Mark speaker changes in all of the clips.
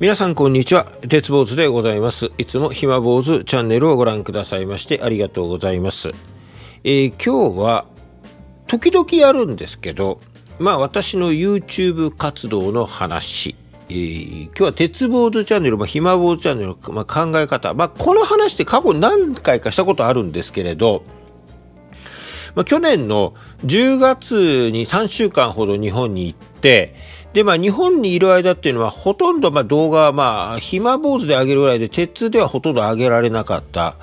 Speaker 1: 皆さんこんにちは鉄坊主でございますいつも暇坊主チャンネルをご覧くださいましてありがとうございます、えー、今日は時々やるんですけどまあ私の YouTube 活動の話えー、今日は鉄棒主チャンネル、まあ、ひま棒チャンネル、まあ、考え方、まあ、この話って過去何回かしたことあるんですけれど、まあ、去年の10月に3週間ほど日本に行って、で、まあ、日本にいる間っていうのは、ほとんど、まあ、動画は、まあ、暇坊主で上げるぐらいで、鉄通ではほとんど上げられなかった。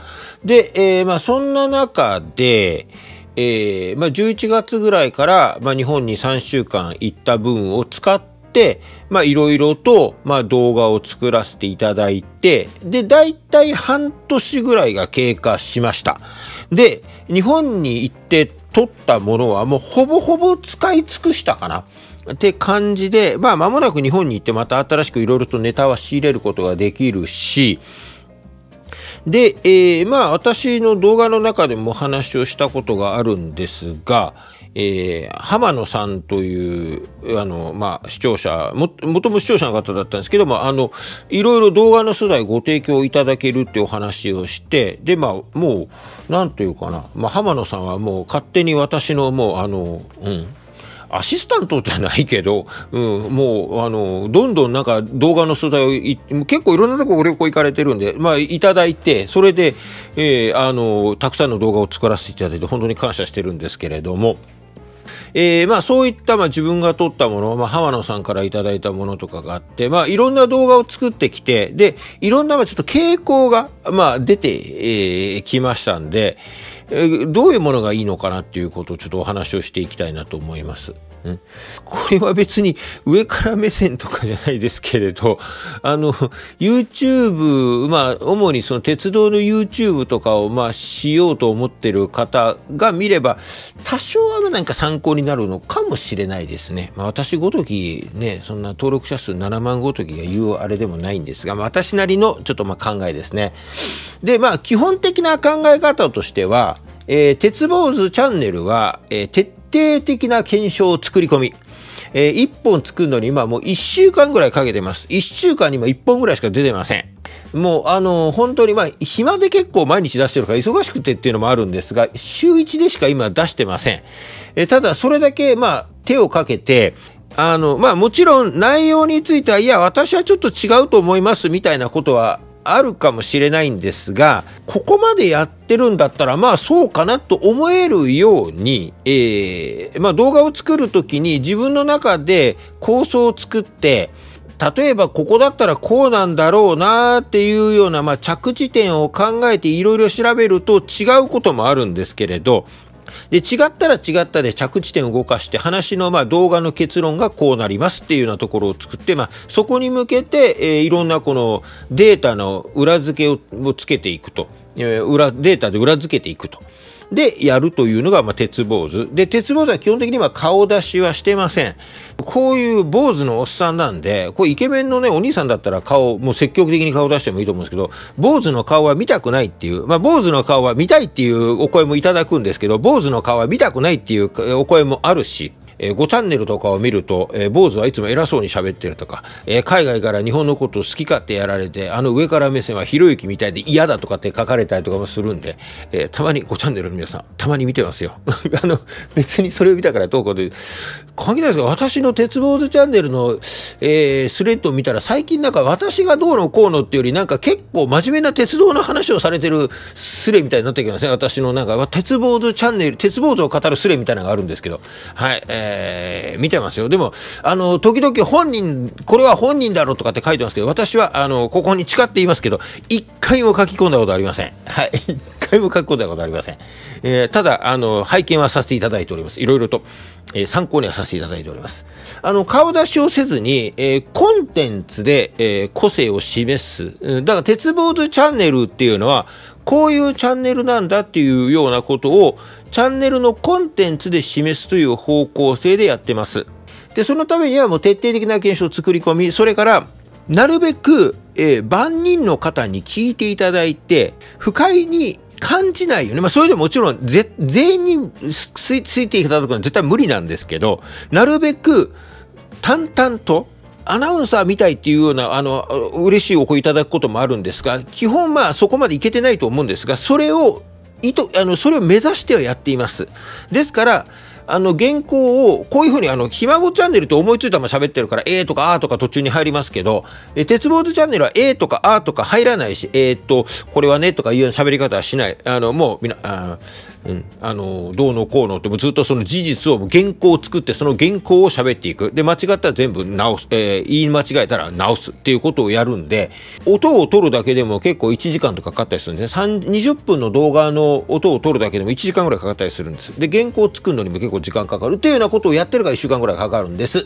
Speaker 1: で、えー、まあ、そんな中で、えー、まあ、11月ぐらいから、まあ、日本に3週間行った分を使って、まいろいろと、まあ、動画を作らせていただいて、で、だいたい半年ぐらいが経過しました。で、日本に行って撮ったものは、もうほぼほぼ使い尽くしたかな。って感じで、まあ、間もなく日本に行ってまた新しくいろいろとネタは仕入れることができるし、で、えー、まあ、私の動画の中でも話をしたことがあるんですが、えー、浜野さんというあの、まあ、視聴者もともと視聴者の方だったんですけどもあのいろいろ動画の素材ご提供いただけるってお話をしてでまあもう何というかな、まあ、浜野さんはもう勝手に私のもうあのうんアシスタントじゃないけど、うん、もうあのどんどんなんか動画の素材をい結構いろんなとこ旅行行かれてるんで、まあ、いただいてそれで、えー、あのたくさんの動画を作らせていただいて本当に感謝してるんですけれども。えー、まあ、そういった、まあ、自分が撮ったもの、まあ、浜野さんから頂いたものとかがあって、まあ、いろんな動画を作ってきてでいろんな、まあ、ちょっと傾向が、まあ、出てき、えー、ましたんで、どういうものがいいのかなっていうことをちょっとお話をしていきたいなと思います。これは別に上から目線とかじゃないですけれど、あの、YouTube、まあ、主にその鉄道の YouTube とかを、まあ、しようと思ってる方が見れば、多少はなんか参考になるのかもしれないですね。まあ、私ごときね、そんな登録者数7万ごときが言うあれでもないんですが、まあ、私なりのちょっとまあ考えですね。で、まあ、基本的な考え方としては、えー、鉄坊主チャンネルは、えー、徹定的な検証を作り込み、えー、1本作るのに今もう1週間ぐらいかけてます。1週間にも1本ぐらいしか出てません。もうあの本当にまあ暇で結構毎日出してるから忙しくてっていうのもあるんですが、週1でしか今出してません。えただそれだけまあ手をかけて、あの、まあもちろん内容については、いや、私はちょっと違うと思いますみたいなことはあるかもしれないんですがここまでやってるんだったらまあそうかなと思えるように、えー、まあ、動画を作る時に自分の中で構想を作って例えばここだったらこうなんだろうなっていうような、まあ、着地点を考えていろいろ調べると違うこともあるんですけれどで違ったら違ったで着地点を動かして話のまあ動画の結論がこうなりますっていうようなところを作って、まあ、そこに向けて、えー、いろんなこのデータの裏付けをつけていくと、えー、裏データで裏付けていくと。でやるというのが、まあ、鉄坊主。で、鉄坊主は基本的には顔出しはしてません。こういう坊主のおっさんなんで、こうイケメンのね、お兄さんだったら顔、もう積極的に顔出してもいいと思うんですけど、坊主の顔は見たくないっていう、まあ、坊主の顔は見たいっていうお声もいただくんですけど、坊主の顔は見たくないっていうお声もあるし、えー、5チャンネルとかを見ると、えー、坊主はいつも偉そうに喋ってるとか、えー、海外から日本のこと好き勝手やられて、あの上から目線はひろゆきみたいで嫌だとかって書かれたりとかもするんで、えー、たまに5チャンネルの皆さん、たまに見てますよ。あの、別にそれを見たからどうこうで、関係ないですが、私の鉄坊主チャンネルの、えー、スレッドを見たら、最近なんか私がどうのこうのっていうより、なんか結構真面目な鉄道の話をされてるスレみたいになってきますね。私のなんか、鉄坊主チャンネル、鉄坊主を語るスレみたいなのがあるんですけど、はい。えーえー、見てますよ。でも、あの、時々本人、これは本人だろうとかって書いてますけど、私は、あの、ここに誓って言いますけど、一回も書き込んだことありません。はい。一回も書き込んだことありません。えー、ただ、あの、拝見はさせていただいております。いろいろと、えー、参考にはさせていただいております。あの、顔出しをせずに、えコンテンツで、え個性を示す。だから、鉄坊主チャンネルっていうのは、こういうチャンネルなんだっていうようなことをチャンネルのコンテンツで示すという方向性でやってます。で、そのためにはもう徹底的な検証を作り込み、それからなるべく、えー、万人の方に聞いていただいて、不快に感じないよね。まあ、それでもちろん、ぜ、全員についていただくのは絶対無理なんですけど、なるべく、淡々と、アナウンサーみたいっていうような、あの、嬉しいお声いただくこともあるんですが、基本まあそこまでいけてないと思うんですが、それを、意図、あの、それを目指してはやっています。ですから、あの原稿をこういうふうにあのひ孫チャンネルと思いついたまま喋ってるから A とかあーとか途中に入りますけど鉄坊図チャンネルは A とかあーとか入らないしえー、っとこれはねとかいう喋り方はしないあのもうみなあうん、あのどうのこうのってもずっとその事実を原稿を作ってその原稿を喋っていくで間違ったら全部直す、えー、言い間違えたら直すっていうことをやるんで音を取るだけでも結構1時間とかかかったりするんですね20分の動画の音を取るだけでも1時間ぐらいかかったりするんですで原稿を作るのにも結構時間かかるっていうようなことをやってるから1週間ぐらいかかるんです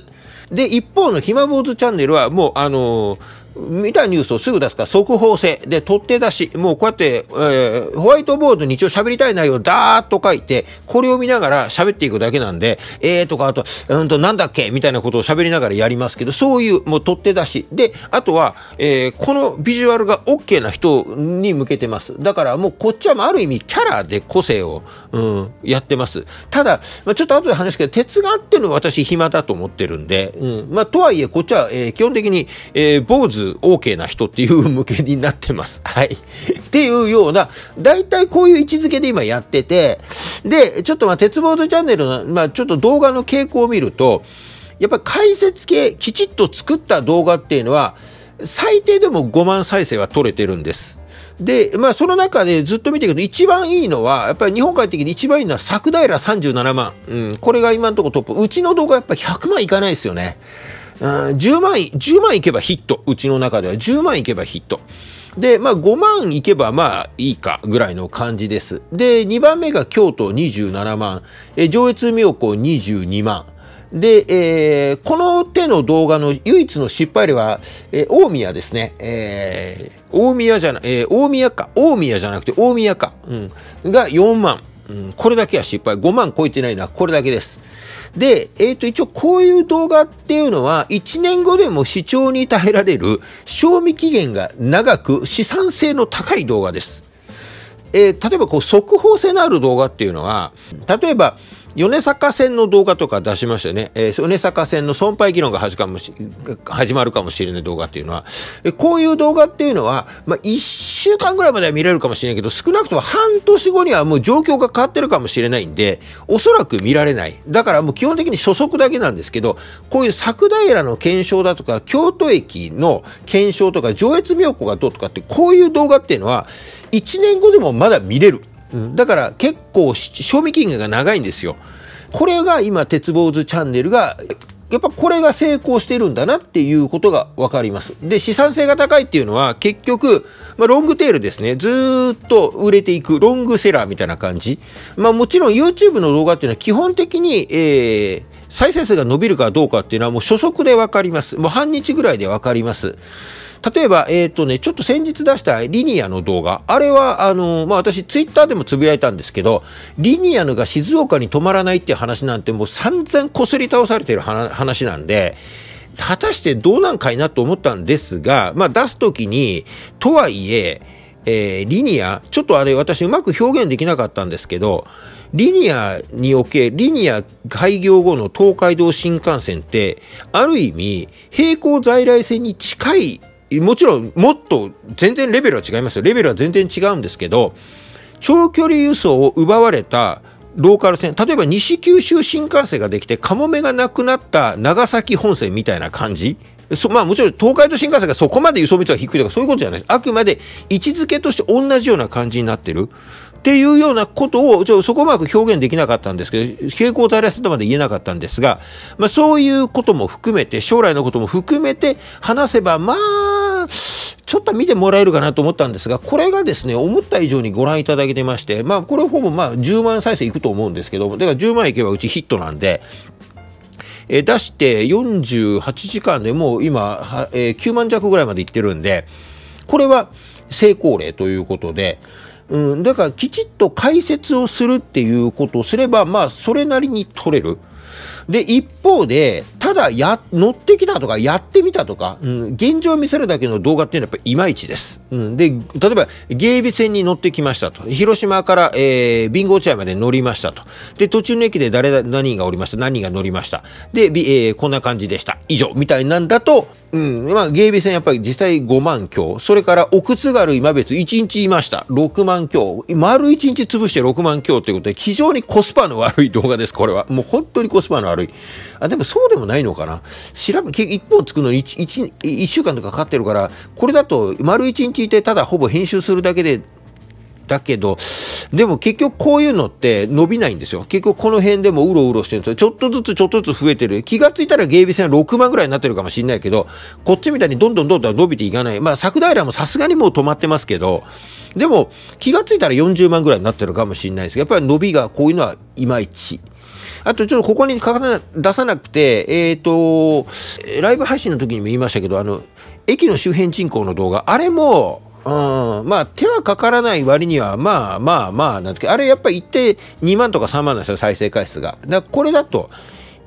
Speaker 1: で一方のひま坊主チャンネルはもうあのー見たニュースをすぐ出すから速報性で取って出しもうこうやって、えー、ホワイトボードに一応喋りたい内容をダーッと書いてこれを見ながら喋っていくだけなんでえーとかあとうんとなんだっけみたいなことを喋りながらやりますけどそういうもう取って出しであとは、えー、このビジュアルが OK な人に向けてますだからもうこっちはある意味キャラで個性を、うん、やってますただ、まあ、ちょっと後で話すけど哲学っていうのは私暇だと思ってるんで、うんまあ、とはいえこっちは、えー、基本的に、えー、坊主ズ OK な人っていう向けになってます。はい。っていうような、大体こういう位置づけで今やってて、で、ちょっとまあ、鉄棒とチャンネルの、まあ、ちょっと動画の傾向を見ると、やっぱり解説系、きちっと作った動画っていうのは、最低でも5万再生は取れてるんです。で、まあ、その中でずっと見てるけど、一番いいのは、やっぱり日本海的に一番いいのは、桜平37万。うん、これが今のところトップ。うちの動画やっぱ100万いかないですよね。10万、10万いけばヒット。うちの中では10万いけばヒット。で、まあ5万いけばまあいいかぐらいの感じです。で、2番目が京都27万、え上越妙高22万。で、えー、この手の動画の唯一の失敗例は、えー、大宮ですね。えー、大宮じゃな、えー、大宮か。大宮じゃなくて大宮か。うん。が4万。うん、これだけは失敗。5万超えてないのはこれだけです。で、えっ、ー、と、一応こういう動画っていうのは、1年後でも視聴に耐えられる、賞味期限が長く、資産性の高い動画です。えー、例えばこう速報性のある動画っていうのは例えば米坂線の動画とか出しましたよね、えー、米坂線の損廃議論が始まるかもしれない動画っていうのは、こういう動画っていうのは、まあ、1週間ぐらいまでは見れるかもしれないけど、少なくとも半年後にはもう状況が変わってるかもしれないんで、おそらく見られない。だからもう基本的に初速だけなんですけど、こういう桜平の検証だとか、京都駅の検証とか、上越妙高がどうとかって、こういう動画っていうのは、1年後でもまだ見れる。うん、だから結構賞味期限が長いんですよ。これが今鉄棒図チャンネルがやっぱこれが成功してるんだなっていうことが分かります。で、資産性が高いっていうのは結局、まあ、ロングテールですね。ずっと売れていくロングセラーみたいな感じ。まあもちろん YouTube の動画っていうのは基本的に、えー、再生数が伸びるかどうかっていうのはもう初速で分かります。もう半日ぐらいで分かります。例えば、えっ、ー、とね、ちょっと先日出したリニアの動画、あれは、あのまあ、私、ツイッターでもつぶやいたんですけど、リニアのが静岡に止まらないっていう話なんて、もう散々こすり倒されてる話なんで、果たしてどうなんかいなと思ったんですが、まあ、出すときに、とはいえ、えー、リニア、ちょっとあれ私うまく表現できなかったんですけど、リニアにおけ、リニア開業後の東海道新幹線って、ある意味、並行在来線に近いもちろんもっと全然レベルは違いますよレベルは全然違うんですけど長距離輸送を奪われたローカル線例えば西九州新幹線ができてかもめがなくなった長崎本線みたいな感じまあもちろん東海道新幹線がそこまで輸送密度が低いとかそういうことじゃないあくまで位置づけとして同じような感じになってるっていうようなことをちょそこうまく表現できなかったんですけど傾向を垂らせたまで言えなかったんですが、まあ、そういうことも含めて将来のことも含めて話せばまあちょっと見てもらえるかなと思ったんですがこれがですね思った以上にご覧いただけてましてまあこれほぼまあ10万再生いくと思うんですけどだから10万いけばうちヒットなんで。出して48時間でもう今、9万弱ぐらいまでいってるんでこれは成功例ということで、うん、だからきちっと解説をするっていうことをすればまあそれなりに取れる。で一方でただや乗ってきたとかやってみたとか、うん、現状を見せるだけの動画っていうのはやっぱいまいちです、うん、で例えば芸備線に乗ってきましたと広島から、えー、ビンゴ茶屋まで乗りましたとで途中の駅で誰何がおりました何が乗りましたで、えー、こんな感じでした以上みたいなんだと、うんまあ、芸備線やっぱり実際5万強それから奥津軽今別1日いました6万強丸1日潰して6万強ということで非常にコスパの悪い動画ですこれはもう本当にコスパの悪いあでもそうでもないのかな調べ一本作るのに 1, 1, 1週間とかかかってるからこれだと丸1日いてただほぼ編集するだけでだけど、でも結局こういうのって伸びないんですよ。結局この辺でもうろうろしてるんですよ。ちょっとずつちょっとずつ増えてる。気がついたら芸備線6万ぐらいになってるかもしれないけど、こっちみたいにどんどんどんどん伸びていかない。まあ、作平もさすがにもう止まってますけど、でも気がついたら40万ぐらいになってるかもしれないですけど、やっぱり伸びがこういうのはいまいち。あとちょっとここに書か出さなくて、えっ、ー、と、ライブ配信の時にも言いましたけど、あの、駅の周辺人口の動画、あれも、うん、まあ手はかからない割にはまあまあまあなんですけどあれやっぱり一定2万とか3万なんですよ再生回数がだこれだと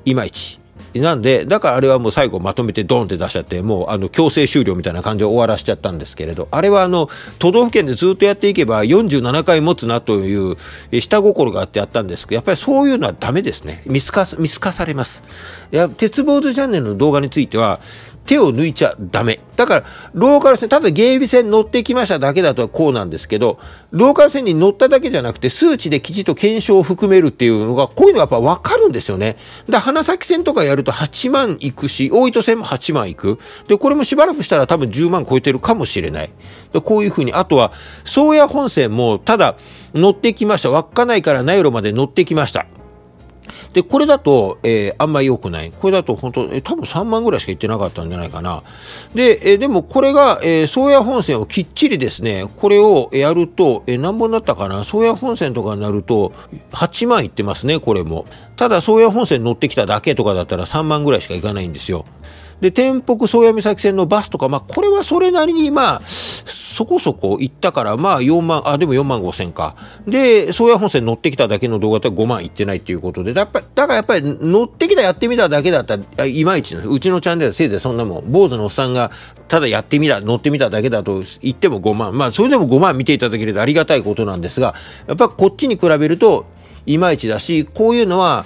Speaker 1: いまいちなんでだからあれはもう最後まとめてドンって出しちゃってもうあの強制終了みたいな感じで終わらしちゃったんですけれどあれはあの都道府県でずっとやっていけば47回持つなという下心があってやったんですけどやっぱりそういうのはダメですね見透か見透かされますいや鉄坊主チャンネルの動画については手を抜いちゃダメ。だから、ローカル線、ただ芸備線乗ってきましただけだとこうなんですけど、ローカル線に乗っただけじゃなくて、数値できちっと検証を含めるっていうのが、こういうのがやっぱ分かるんですよね。だ花咲線とかやると8万いくし、大糸線も8万いく。で、これもしばらくしたら多分10万超えてるかもしれない。でこういうふうに、あとは、宗谷本線も、ただ乗ってきました。稚内から名寄まで乗ってきました。で、これだと、えー、あんまり良くない。これだと本当、えー、多分3万ぐらいしか行ってなかったんじゃないかな。で、えー、でもこれが、えー、宗谷本線をきっちりですね、これをやると、えー、何本だったかな宗谷本線とかになると、8万行ってますね、これも。ただ、宗谷本線乗ってきただけとかだったら3万ぐらいしか行かないんですよ。で、天北宗谷岬線のバスとか、まあ、これはそれなりに、まあ、そこそこ行ったから、まあ4万、あ、でも4万5千か。で、宗谷本線乗ってきただけの動画だったら5万いってないっていうことで、だっぱだからやっぱり乗ってきたやってみただけだったら、いまいちうちのチャンネルはせいぜいそんなもん、坊主のおっさんがただやってみた、乗ってみただけだと言っても5万、まあそれでも5万見ていただけるとありがたいことなんですが、やっぱこっちに比べるといまいちだし、こういうのは、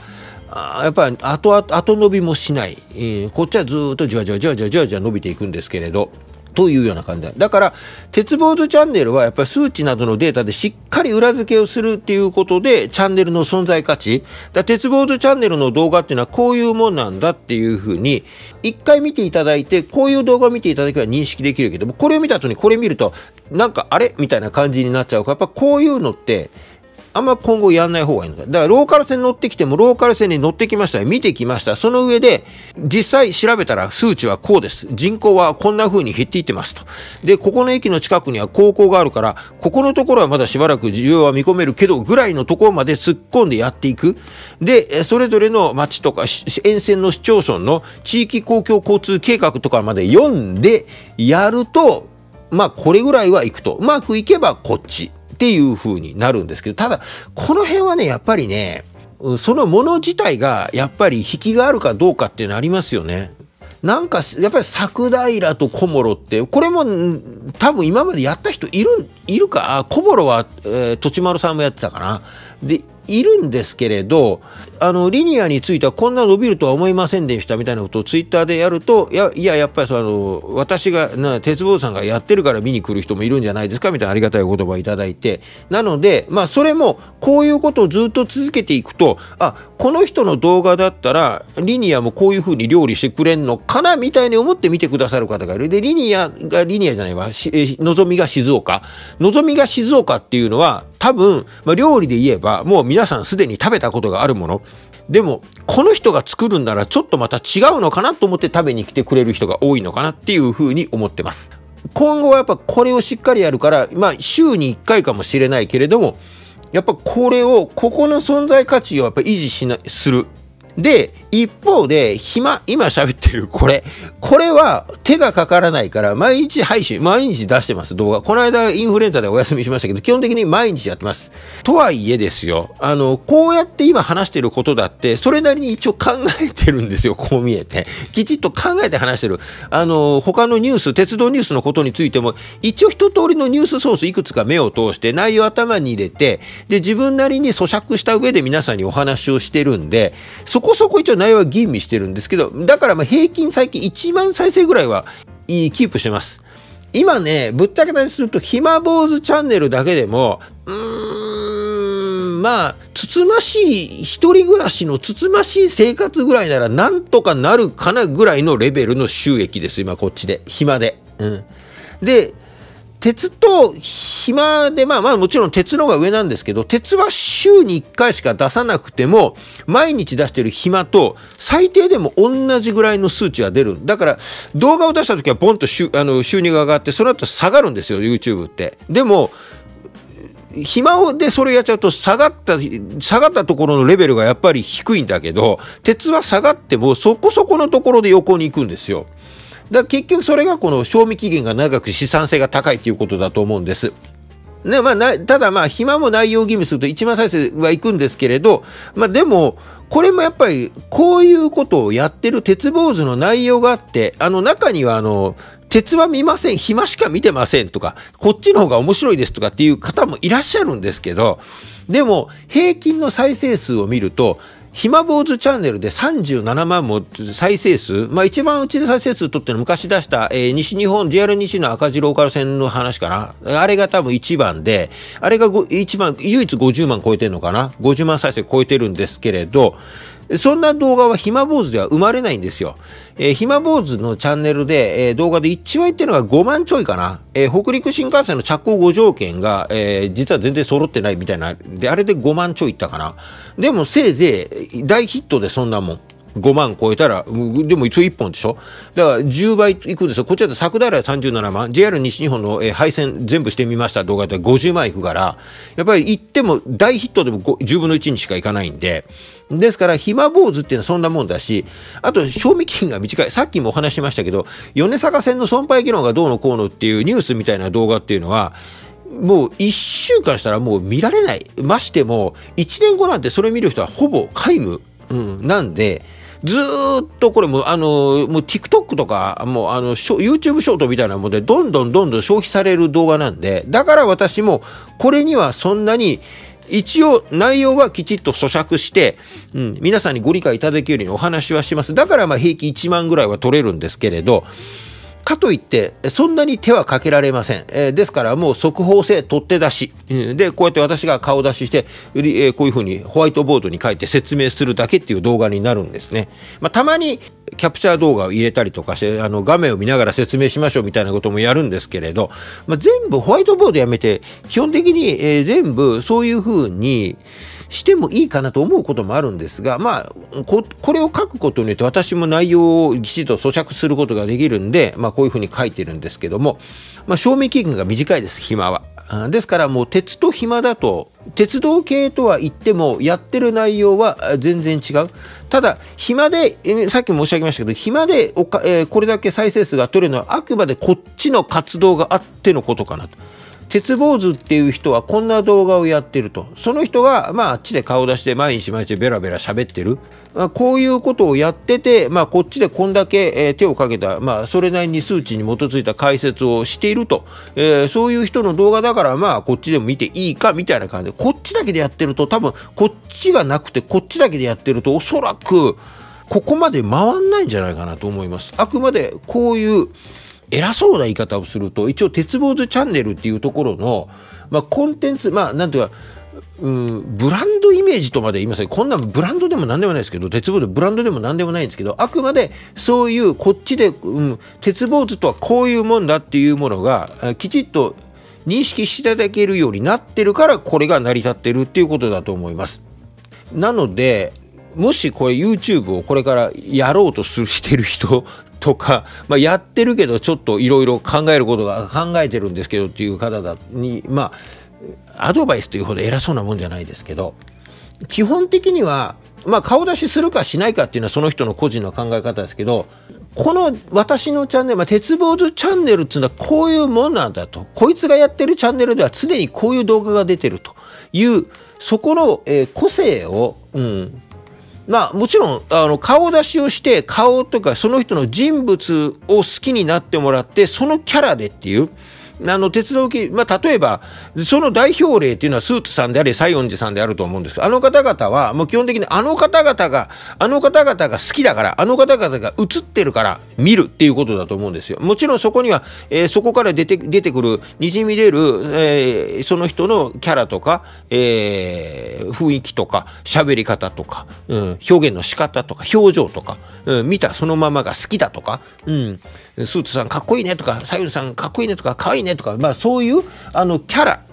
Speaker 1: あやっぱり後後伸びもしない、えー、こっちはずっとじわじわじわじわじわじわ伸びていくんですけれどというような感じだだから鉄坊図チャンネルはやっぱり数値などのデータでしっかり裏付けをするっていうことでチャンネルの存在価値だ鉄坊図チャンネルの動画っていうのはこういうもんなんだっていうふうに一回見ていただいてこういう動画を見ていただけば認識できるけどもこれを見た後にこれ見るとなんかあれみたいな感じになっちゃうからやっぱこういうのってあんま今後やんない方がいいのか。だからローカル線乗ってきても、ローカル線に乗ってきました、見てきました。その上で、実際調べたら数値はこうです。人口はこんな風に減っていってますと。で、ここの駅の近くには高校があるから、ここのところはまだしばらく需要は見込めるけど、ぐらいのところまで突っ込んでやっていく。で、それぞれの町とか、沿線の市町村の地域公共交通計画とかまで読んでやると、まあこれぐらいはいくと。うまくいけばこっち。っていう風になるんですけど、ただ、この辺はね、やっぱりね、そのもの自体がやっぱり引きがあるかどうかっていうのありますよね。なんかやっぱり桜平と小諸ってこれも多分今までやった人いるいるか小諸は、えー、土丸さんもやってたかなでいるんですけれどあのリニアについてはこんな伸びるとは思いませんでしたみたいなことをツイッターでやるといやいややっぱりその私がな鉄坊さんがやってるから見に来る人もいるんじゃないですかみたいなありがたいお言葉をいただいてなのでまあそれもこういうことをずっと続けていくとあこの人の動画だったらリニアもこういうふうに料理してくれんのかなみたいに思って見てくださる方がいるでリニアがリニアじゃないわのぞみが静岡のぞみが静岡っていうのは多分、まあ、料理で言えばもう皆皆さんすでに食べたことがあるものでもこの人が作るんならちょっとまた違うのかなと思って食べに来てくれる人が多いのかなっていうふうに思ってます今後はやっぱこれをしっかりやるからまあ週に1回かもしれないけれどもやっぱこれをここの存在価値をやっぱ維持しなするで、一方で、暇、今喋ってるこれ、これは手がかからないから、毎日配信、毎日出してます、動画。この間、インフルエンザでお休みしましたけど、基本的に毎日やってます。とはいえですよ、あの、こうやって今話してることだって、それなりに一応考えてるんですよ、こう見えて。きちっと考えて話してる。あの、他のニュース、鉄道ニュースのことについても、一応一通りのニュースソースいくつか目を通して、内容頭に入れて、で、自分なりに咀嚼した上で皆さんにお話をしてるんで、そここそこ一応内容は吟味してるんですけど、だからまあ平均最近1万再生ぐらいはキープしてます。今ね、ぶっちゃけたりすると、ひま坊主チャンネルだけでも、うーん、まあ、つつましい、一人暮らしのつつましい生活ぐらいなら、なんとかなるかなぐらいのレベルの収益です、今こっちで。暇で。うん。で、鉄と暇で、まあまあもちろん鉄の方が上なんですけど、鉄は週に1回しか出さなくても、毎日出してる暇と最低でも同じぐらいの数値は出る。だから動画を出した時はボンと収あの収入が上がって、その後下がるんですよ、YouTube って。でも、暇でそれやっちゃうと下がった下がったところのレベルがやっぱり低いんだけど鉄は下がってもそこそこのところで横に行くんですよ。だ結局それがこの賞味期限が長く資産性が高いということだと思うんです。ねまあ、なただまあ暇も内容義務すると1万再生はいくんですけれど、まあ、でもこれもやっぱりこういうことをやってる鉄坊主の内容があってあの中にはあの鉄は見ません暇しか見てませんとかこっちの方が面白いですとかっていう方もいらっしゃるんですけどでも平均の再生数を見ると暇坊主チャンネルで37万も再生数、まあ、一番うちで再生数取ってるの昔出した、えー、西日本 JR 西の赤字ローカル線の話かなあれが多分1番であれが1番唯一50万超えてるのかな50万再生超えてるんですけれどそんな動画は暇坊主では生まれないんですよ。えー、暇坊主のチャンネルで、えー、動画で一番ってうのが5万ちょいかな。えー、北陸新幹線の着工5条件が、えー、実は全然揃ってないみたいな。で、あれで5万ちょいいったかな。でもせいぜい大ヒットでそんなもん。5万超えたら、でも一応1本でしょだから10倍いくんですよ。こっちだと桜平37万、JR 西日本の、えー、配線全部してみました動画で50万いくから、やっぱり行っても大ヒットでも10分の1にしかいかないんで、ですから、暇坊主っていうのはそんなもんだし、あと、賞味期限が短い。さっきもお話しましたけど、米坂線の損廃議論がどうのこうのっていうニュースみたいな動画っていうのは、もう1週間したらもう見られない。ましても、1年後なんてそれ見る人はほぼ皆無、うん、なんで、ずっとこれもあのもう TikTok とかもうあの YouTube ショートみたいなものでどんどんどんどん消費される動画なんでだから私もこれにはそんなに一応内容はきちっと咀嚼して、うん、皆さんにご理解いただけるようにお話はします。だからまあ平均1万ぐらいは取れるんですけれど、かといってそんなに手はかけられません、えー、ですからもう速報性取って出し、でこうやって私が顔出しして、えー、こういうふうにホワイトボードに書いて説明するだけっていう動画になるんですね、まあ、たまにキャプチャー動画を入れたりとかしてあの画面を見ながら説明しましょうみたいなこともやるんですけれど、まあ、全部ホワイトボードやめて基本的に、えー、全部そういうふうにしてもいいかなと思うこともあるんですが、まあ、これを書くことによって私も内容をきちんと咀嚼することができるんで、まあ、こういうふうに書いてるんですけども、まあ、賞味期限が短いです暇は。ですからもう鉄と暇だと鉄道系とは言ってもやってる内容は全然違うただ暇でさっき申し上げましたけど暇でおか、えー、これだけ再生数が取れるのはあくまでこっちの活動があってのことかなと。鉄坊主っていう人はこんな動画をやってるとその人が、まあ、あっちで顔出して毎日毎日ベラベラ喋ってる、まあ、こういうことをやってて、まあ、こっちでこんだけ、えー、手をかけた、まあ、それなりに数値に基づいた解説をしていると、えー、そういう人の動画だから、まあ、こっちでも見ていいかみたいな感じでこっちだけでやってると多分こっちがなくてこっちだけでやってるとおそらくここまで回んないんじゃないかなと思います。あくまでこういう偉そうな言い方をすると一応鉄坊図チャンネルっていうところの、まあ、コンテンツまあなんていうかうんブランドイメージとまで言いませんこんなブランドでも何でもないですけど鉄棒でブランドでも何でもないんですけどあくまでそういうこっちで、うん、鉄坊図とはこういうもんだっていうものがきちっと認識していただけるようになってるからこれが成り立ってるっていうことだと思います。なのでもしこれ YouTube をこれからやろうとするしてる人とか、まあ、やってるけどちょっといろいろ考えることが考えてるんですけどっていう方だにまあアドバイスというほど偉そうなもんじゃないですけど基本的には、まあ、顔出しするかしないかっていうのはその人の個人の考え方ですけどこの私のチャンネル、まあ、鉄棒図チャンネルっていうのはこういうもんなんだとこいつがやってるチャンネルでは常にこういう動画が出てるというそこの、えー、個性を、うん、まあ、もちろんあの顔出しをして顔とかその人の人物を好きになってもらってそのキャラでっていうあの鉄道機、まあ、例えばその代表例というのはスーツさんであり西園寺さんであると思うんですけどあの方々はもう基本的にあの方々があの方々が好きだからあの方々が映ってるから見るっていうことだと思うんですよ。もちろんそこには、えー、そこから出て出てくるにじみ出る、えー、その人のキャラとか、えー、雰囲気とか喋り方とか、うん、表現の仕方とか表情とか、うん、見たそのままが好きだとか、うん、スーツさんかっこいいねとか西園寺さんかっこいいねとかかわいいねねとか、まあ、そういうあのキャラ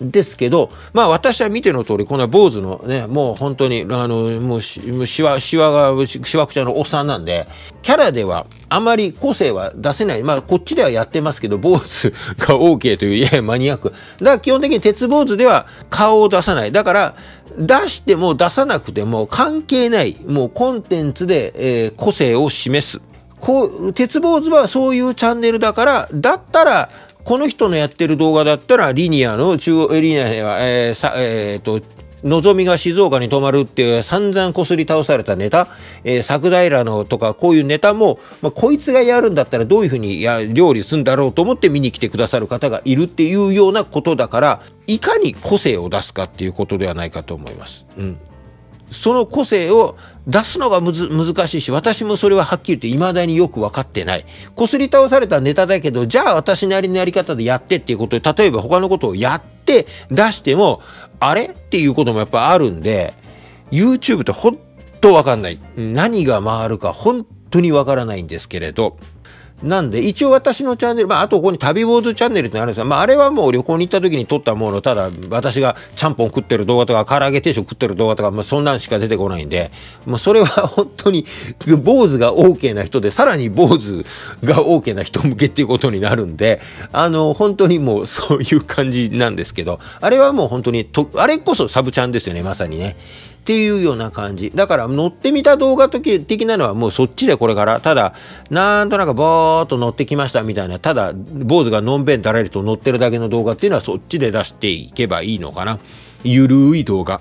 Speaker 1: ですけど、まあ私は見ての通り、この坊主のね、もう本当に、あの、もうし、しわ、しわが、しわくちゃのおっさんなんで、キャラではあまり個性は出せない。まあこっちではやってますけど、坊主が OK という、いやマニアック。だから基本的に鉄坊主では顔を出さない。だから、出しても出さなくても関係ない。もうコンテンツで、えー、個性を示す。こう鉄坊主はそういうチャンネルだからだったらこの人のやってる動画だったらリニアの中央リニアでは、えー、さえー、っとのぞみが静岡に泊まるっていう散々こすり倒されたネタ、えー、作平のとかこういうネタも、まあ、こいつがやるんだったらどういうふうにや料理するんだろうと思って見に来てくださる方がいるっていうようなことだからいかに個性を出すかっていうことではないかと思います。うん、その個性を出すのがむず難しいし、私もそれははっきり言って未だによく分かってない。こすり倒されたネタだけど、じゃあ私なりのやり方でやってっていうことで、例えば他のことをやって出しても、あれっていうこともやっぱあるんで、YouTube ってほんと分かんない。何が回るか本当に分からないんですけれど、なんで、一応私のチャンネル、まあ、あとここに旅坊主チャンネルってあるんですが、まあ、あれはもう旅行に行った時に撮ったもの、ただ、私がちゃんぽん食ってる動画とか、唐揚げ定食食ってる動画とか、まあ、そんなんしか出てこないんで、まあ、それは本当に、坊主が OK な人で、さらに坊主が OK な人向けっていうことになるんで、あの、本当にもうそういう感じなんですけど、あれはもう本当にと、あれこそサブチャンですよね、まさにね。っていうような感じ。だから乗ってみた動画的なのはもうそっちでこれから、ただ、なんとなくぼーっと乗ってきましたみたいな、ただ、坊主がのんべんだらりと乗ってるだけの動画っていうのはそっちで出していけばいいのかな。ゆるい動画。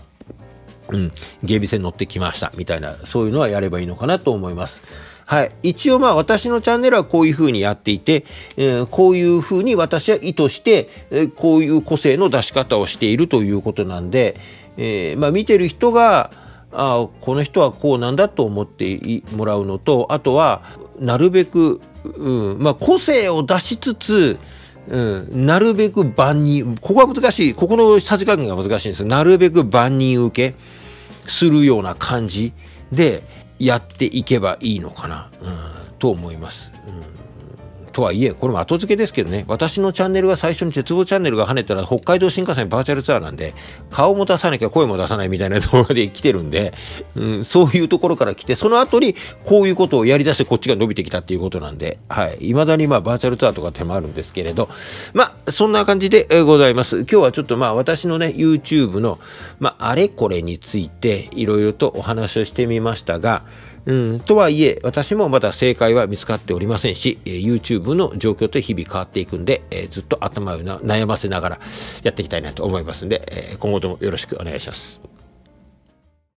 Speaker 1: うん、芸備線乗ってきましたみたいな、そういうのはやればいいのかなと思います。はい。一応まあ私のチャンネルはこういう風にやっていて、えー、こういう風に私は意図して、えー、こういう個性の出し方をしているということなんで、えー、まあ、見てる人があこの人はこうなんだと思ってもらうのとあとはなるべく、うんまあ、個性を出しつつ、うん、なるべく万人ここが難しいここのさじ加減が難しいんですなるべく万人受けするような感じでやっていけばいいのかな、うん、と思います。うんとはいえこれも後付けですけどね私のチャンネルが最初に鉄棒チャンネルが跳ねたら北海道新幹線バーチャルツアーなんで顔も出さなきゃ声も出さないみたいなところで来てるんで、うん、そういうところから来てその後にこういうことをやりだしてこっちが伸びてきたっていうことなんではい未だにまあバーチャルツアーとか手もあるんですけれどまあそんな感じでございます今日はちょっとまあ私のね YouTube の、まあ、あれこれについていろいろとお話をしてみましたがうん、とはいえ私もまだ正解は見つかっておりませんし、え YouTube の状況と日々変わっていくんで、えずっと頭を悩ませながらやっていきたいなと思いますんで、え今後ともよろしくお願いします。